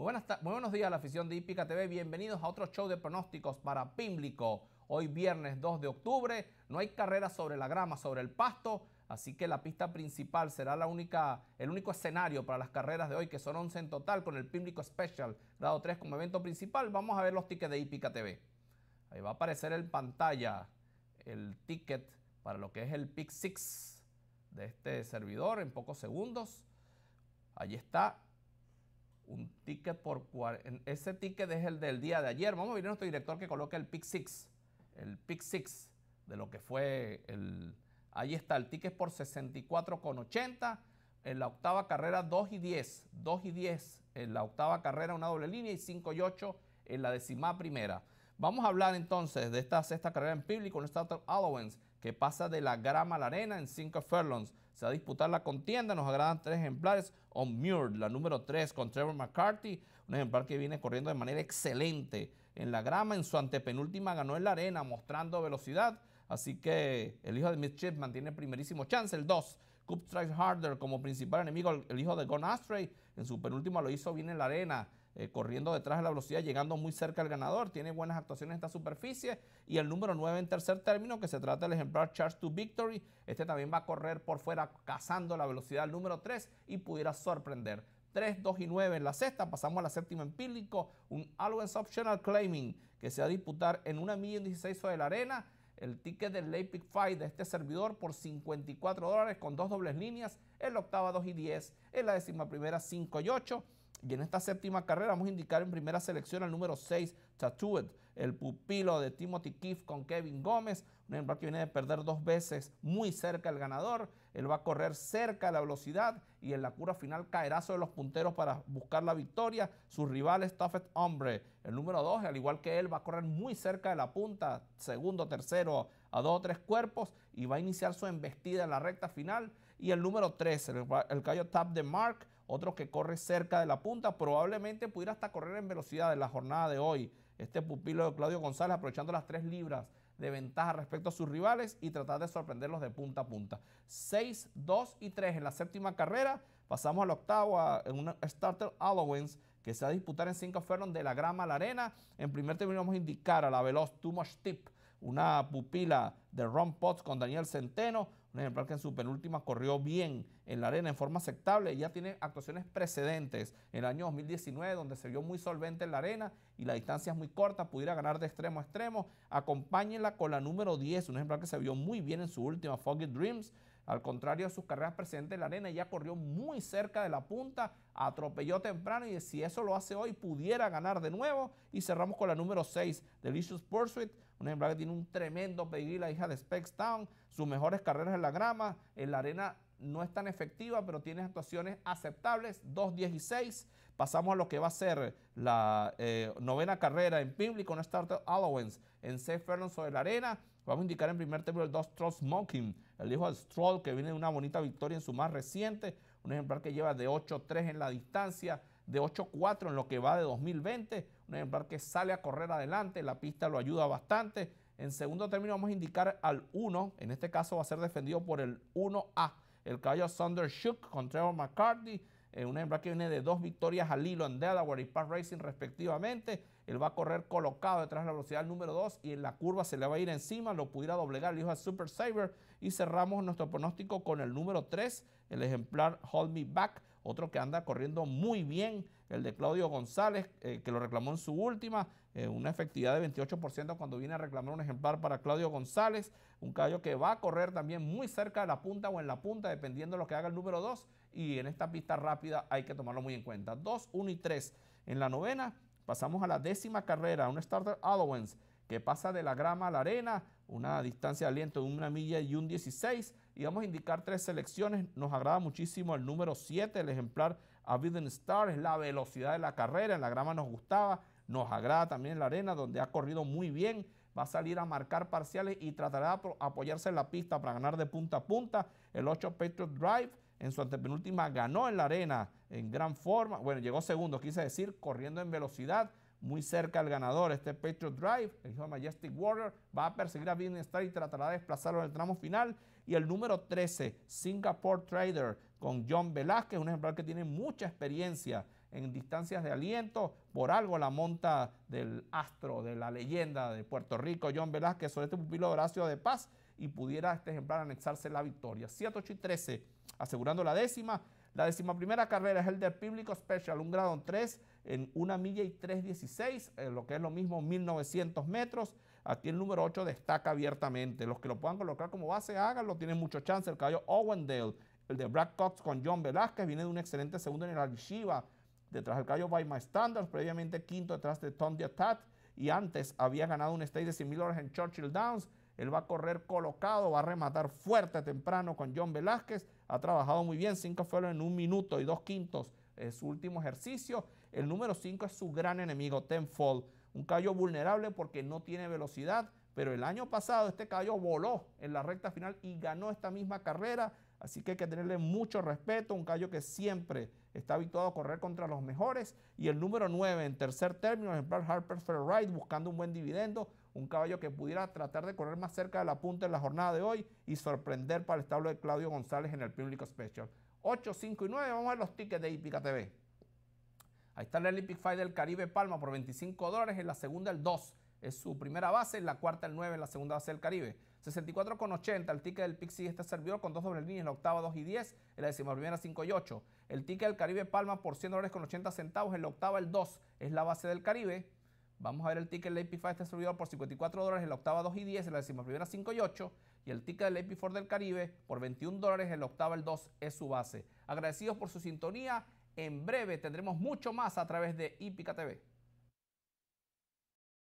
Muy, buenos días a la afición de Hípica TV. Bienvenidos a otro show de pronósticos para Pímblico. Hoy viernes 2 de octubre. No hay carrera sobre la grama, sobre el pasto. Así que la pista principal será la única, el único escenario para las carreras de hoy, que son 11 en total, con el Pímblico Special, grado 3 como evento principal. Vamos a ver los tickets de IPICA TV. Ahí va a aparecer en pantalla el ticket para lo que es el Pick 6 de este servidor en pocos segundos. Allí está un ticket por... Ese ticket es el del día de ayer. Vamos a ver a nuestro director que coloque el pick six. El pick six de lo que fue el... Ahí está, el ticket por 64,80. En la octava carrera 2 y 10. 2 y 10 en la octava carrera una doble línea y 5 y 8 en la décima primera. Vamos a hablar entonces de esta sexta carrera en Pibli con Startup Allowance, que pasa de la grama a la arena en cinco furlongs. Se va a disputar la contienda, nos agradan tres ejemplares. On Muir, la número tres con Trevor McCarthy, un ejemplar que viene corriendo de manera excelente en la grama. En su antepenúltima ganó en la arena, mostrando velocidad. Así que el hijo de Mitch Chipman tiene primerísimo chance. El 2, Coop Strike Harder como principal enemigo, el hijo de Gon Astray. En su penúltima lo hizo bien en la arena eh, corriendo detrás de la velocidad, llegando muy cerca al ganador, tiene buenas actuaciones en esta superficie. Y el número 9 en tercer término, que se trata del ejemplar Charge to Victory, este también va a correr por fuera cazando la velocidad del número 3 y pudiera sorprender. 3, 2 y 9 en la sexta. Pasamos a la séptima en Pílico, Un Always Optional Claiming que se va a disputar en una milla y 16 de la arena. El ticket del Late Fight de este servidor por 54 dólares con dos dobles líneas. En la octava 2 y 10. En la décima primera 5 y 8. Y en esta séptima carrera vamos a indicar en primera selección al número 6, Tattooed, el pupilo de Timothy Keefe con Kevin Gómez, un ejemplar que viene de perder dos veces muy cerca del ganador. Él va a correr cerca de la velocidad y en la cura final caerá sobre los punteros para buscar la victoria. Su rival es Hombre, el número 2, al igual que él, va a correr muy cerca de la punta, segundo, tercero, a dos o tres cuerpos y va a iniciar su embestida en la recta final. Y el número 3, el, el Tap de Mark, otro que corre cerca de la punta, probablemente pudiera hasta correr en velocidad en la jornada de hoy. Este pupilo de Claudio González aprovechando las tres libras de ventaja respecto a sus rivales y tratar de sorprenderlos de punta a punta. 6, 2 y 3 en la séptima carrera. Pasamos al octavo en un starter allowance que se va a disputar en cinco fueron de la grama a la arena. En primer término vamos a indicar a la veloz Too Much Tip, una pupila de Ron Potts con Daniel Centeno un ejemplar que en su penúltima corrió bien en la arena en forma aceptable y ya tiene actuaciones precedentes en el año 2019 donde se vio muy solvente en la arena y la distancia es muy corta, pudiera ganar de extremo a extremo. Acompáñenla con la número 10, un ejemplar que se vio muy bien en su última Foggy Dreams al contrario de sus carreras presentes, en la arena, ya corrió muy cerca de la punta, atropelló temprano y si eso lo hace hoy, pudiera ganar de nuevo. Y cerramos con la número 6, Delicious Pursuit, una ejemplar que tiene un tremendo pedigrí, la hija de Town. sus mejores carreras en la grama, en la arena no es tan efectiva, pero tiene actuaciones aceptables, 2, 2-16. Pasamos a lo que va a ser la eh, novena carrera en Pimbley con Startup Allowance en C. Fernandes sobre la arena. Vamos a indicar en primer término el 2 Trust Smoking el hijo de Stroll, que viene de una bonita victoria en su más reciente, un ejemplar que lleva de 8-3 en la distancia, de 8-4 en lo que va de 2020, un ejemplar que sale a correr adelante, la pista lo ayuda bastante. En segundo término vamos a indicar al 1, en este caso va a ser defendido por el 1A, el caballo Thunder Shook con Trevor un que viene de dos victorias al hilo en Delaware y Park Racing respectivamente. Él va a correr colocado detrás de la velocidad número 2 y en la curva se le va a ir encima, lo pudiera doblegar el hijo a Super Saver. Y cerramos nuestro pronóstico con el número 3, el ejemplar Hold Me Back, otro que anda corriendo muy bien, el de Claudio González, eh, que lo reclamó en su última, eh, una efectividad de 28% cuando viene a reclamar un ejemplar para Claudio González, un caballo que va a correr también muy cerca de la punta o en la punta, dependiendo de lo que haga el número 2 y en esta pista rápida hay que tomarlo muy en cuenta. 2, 1 y 3 en la novena. Pasamos a la décima carrera, un starter allowance que pasa de la grama a la arena, una distancia aliento de una milla y un 16. Y vamos a indicar tres selecciones. Nos agrada muchísimo el número 7, el ejemplar Abidden Star, es la velocidad de la carrera. En la grama nos gustaba, nos agrada también la arena, donde ha corrido muy bien. Va a salir a marcar parciales y tratará de apoyarse en la pista para ganar de punta a punta. El 8 Patriot Drive en su antepenúltima ganó en la arena en gran forma. Bueno, llegó segundo, quise decir, corriendo en velocidad, muy cerca al ganador. Este Petro Drive, el hijo de Majestic Warrior, va a perseguir a Bienestar y tratará de desplazarlo en el tramo final. Y el número 13, Singapore Trader, con John Velázquez, un ejemplar que tiene mucha experiencia en distancias de aliento. Por algo la monta del astro, de la leyenda de Puerto Rico, John Velázquez, sobre este pupilo de Horacio de Paz y pudiera este ejemplar anexarse la victoria. 7, 8 y 13, asegurando la décima. La décima primera carrera es el del Público Special, un grado en 3 en una milla y 3.16, eh, lo que es lo mismo 1.900 metros. Aquí el número 8 destaca abiertamente. Los que lo puedan colocar como base, háganlo, tienen mucho chance. El caballo Owendale, el de black Cox con John Velázquez, viene de un excelente segundo en el al Detrás del caballo By My Standards, previamente quinto detrás de Tom Diatat. Y antes había ganado un stage de mil en Churchill Downs él va a correr colocado, va a rematar fuerte temprano con John Velázquez. Ha trabajado muy bien, cinco fueron en un minuto y dos quintos es su último ejercicio. El número cinco es su gran enemigo, Tenfold. Un callo vulnerable porque no tiene velocidad, pero el año pasado este callo voló en la recta final y ganó esta misma carrera. Así que hay que tenerle mucho respeto, un callo que siempre está habituado a correr contra los mejores. Y el número nueve, en tercer término, ejemplar Harper Ride, buscando un buen dividendo, un caballo que pudiera tratar de correr más cerca de la punta en la jornada de hoy y sorprender para el establo de Claudio González en el Público Special. 8, 5 y 9, vamos a ver los tickets de Ipica TV. Ahí está el Olympic Fight del Caribe Palma por 25 dólares, en la segunda el 2, es su primera base, en la cuarta el 9, en la segunda base del Caribe. 64,80 el ticket del Pixie este servidor con dos dobles líneas, en la octava 2 y 10, en la décima 5 y 8. El ticket del Caribe Palma por 100 dólares con 80 centavos, en la octava el 2, es la base del Caribe. Vamos a ver el ticket del 5 este servidor por 54 dólares en la octava 2 y 10, en la décima primera 5 y 8. Y el ticket del 4 del Caribe por 21 dólares en la octava 2 es su base. Agradecidos por su sintonía. En breve tendremos mucho más a través de Ipica TV.